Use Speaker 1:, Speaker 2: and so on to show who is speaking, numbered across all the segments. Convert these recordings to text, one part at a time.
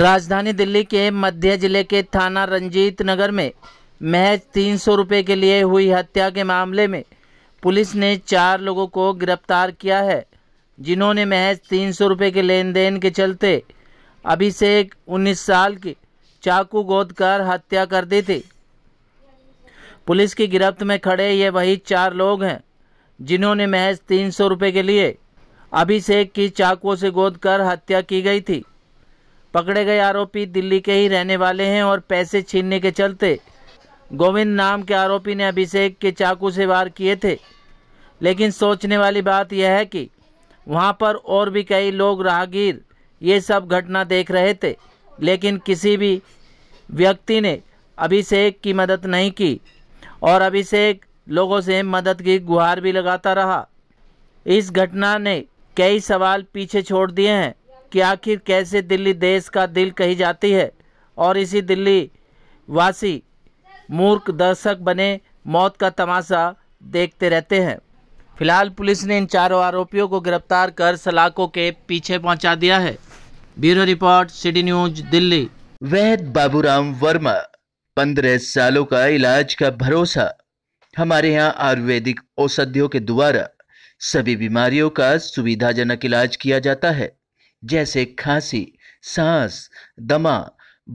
Speaker 1: राजधानी दिल्ली के मध्य जिले के थाना रंजीत नगर में महज तीन सौ रुपये के लिए हुई हत्या के मामले में पुलिस ने चार लोगों को गिरफ्तार किया है जिन्होंने महज तीन सौ रुपये के लेन देन के चलते अभिषेक उन्नीस साल की चाकू गोद कर हत्या कर दी थी पुलिस की गिरफ्त में खड़े ये वही चार लोग हैं जिन्होंने महज तीन सौ रुपये के लिए अभिषेक की चाकुओं से गोद कर हत्या की गई थी पकड़े गए आरोपी दिल्ली के ही रहने वाले हैं और पैसे छीनने के चलते गोविंद नाम के आरोपी ने अभिषेक के चाकू से वार किए थे लेकिन सोचने वाली बात यह है कि वहाँ पर और भी कई लोग राहगीर ये सब घटना देख रहे थे लेकिन किसी भी व्यक्ति ने अभिषेक की मदद नहीं की और अभिषेक लोगों से मदद की गुहार भी लगाता रहा इस घटना ने कई सवाल पीछे छोड़ दिए हैं कि आखिर कैसे दिल्ली देश का दिल कही जाती है और इसी दिल्ली वासी मूर्ख दर्शक बने मौत का तमाशा देखते रहते हैं फिलहाल पुलिस ने इन चारों आरोपियों को गिरफ्तार कर सलाखों के पीछे पहुंचा दिया है bureau report city news Delhi Vaid Baburam Verma पंद्रह
Speaker 2: सालों का इलाज का भरोसा हमारे यहाँ आयुर्वेदिक औषधियों के द्वारा सभी बीमारियों का सुविधाजनक इलाज किया जाता है जैसे खांसी सांस दमा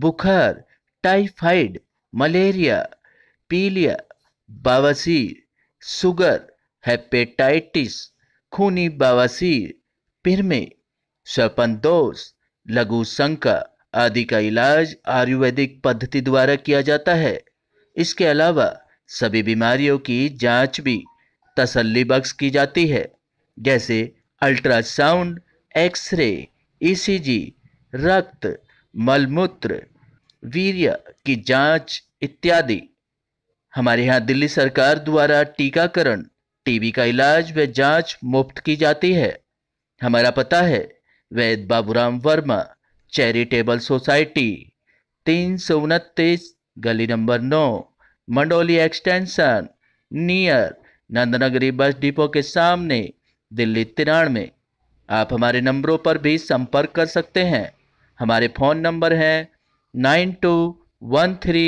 Speaker 2: बुखार टाइफाइड मलेरिया पीलिया बवासीर सुगर हेपेटाइटिस खूनी बवासीर पिरमे स्वपन दोष लघु शंका आदि का इलाज आयुर्वेदिक पद्धति द्वारा किया जाता है इसके अलावा सभी बीमारियों की जांच भी तसल्ली बख्श की जाती है जैसे अल्ट्रासाउंड एक्सरे ईसीजी रक्त मलमूत्र वीर्य की जांच इत्यादि हमारे यहाँ दिल्ली सरकार द्वारा टीकाकरण टीबी का इलाज व जांच मुफ्त की जाती है हमारा पता है वैद बाबूराम वर्मा चैरिटेबल सोसाइटी तीन सौ उनतीस गली नंबर नौ Mandoli extension near Nandnagri bus depot के सामने दिल्ली तिरानवे आप हमारे नंबरों पर भी संपर्क कर सकते हैं हमारे फ़ोन नंबर हैं nine two one three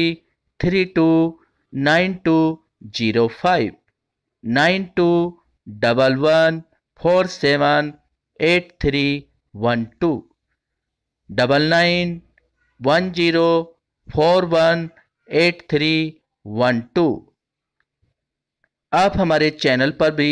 Speaker 2: three two nine two zero five nine two double one four seven eight three one two double nine one zero four one eight three one two आप हमारे channel पर भी